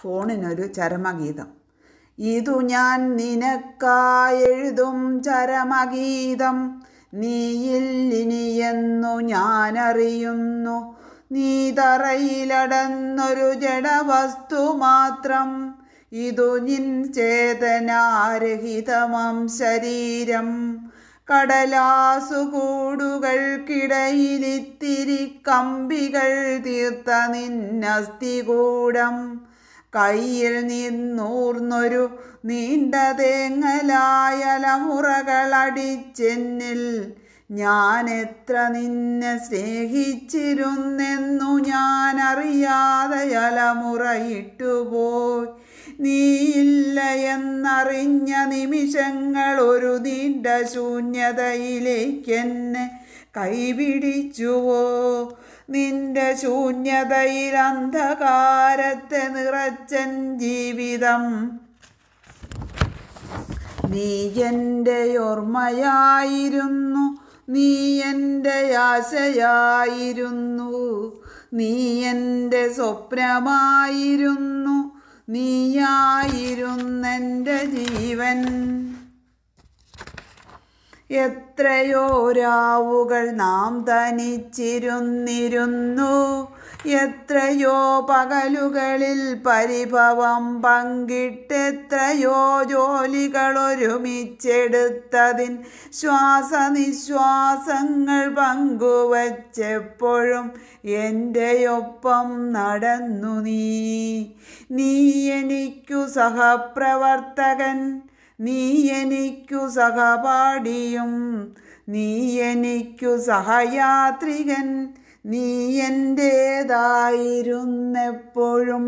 ഫോണിനൊരു ചരമഗീതം ഇതു ഞാൻ നിനക്കായെഴുതും ചരമഗീതം നീയില്ലിനിയെന്നു ഞാനറിയുന്നു നീ തറയിലടന്നൊരു ജഡവസ്തു മാത്രം ഇതു നിൻ ചേതനാരഹിതമം ശരീരം കടലാസുകൂടുകൾക്കിടയിലിത്തിരി കമ്പികൾ തീർത്ത നിന്നസ്തികൂടം കയ്യിൽ നിന്നൂർന്നൊരു നീണ്ട തേങ്ങലായലമുറകളടിച്ചെന്നിൽ ഞാൻ എത്ര നിന്നെ സ്നേഹിച്ചിരുന്നെന്നു ഞാൻ അറിയാതെ അലമുറയിട്ടുപോയി നീയില്ല എന്നറിഞ്ഞ നിമിഷങ്ങൾ ഒരു നീണ്ട ശൂന്യതയിലേക്കെന്നെ കൈപിടിച്ചുവോ നിന്റെ ശൂന്യതയിൽ അന്ധകാരത്തെ നിറച്ചൻ ജീവിതം നീ എൻ്റെ ഓർമ്മയായിരുന്നു നീ എൻ്റെ ആശയായിരുന്നു നീ എൻ്റെ സ്വപ്നമായിരുന്നു നീയായിരുന്നെൻ്റെ ജീവൻ എത്രയോ രാവുകൾ നാം തനിച്ചിരുന്നിരുന്നു എത്രയോ പകലുകളിൽ പരിഭവം പങ്കിട്ടെത്രയോ ജോലികൾ ഒരുമിച്ചെടുത്തതിൻ ശ്വാസനിശ്വാസങ്ങൾ പങ്കുവച്ചെപ്പോഴും എൻ്റെയൊപ്പം നടന്നു നീ നീ എനിക്കു സഹപ്രവർത്തകൻ നീ എനിക്കു സഹപാഠിയും നീ എനിക്കു സഹയാത്രികൻ നീ എൻ്റേതായിരുന്നെപ്പോഴും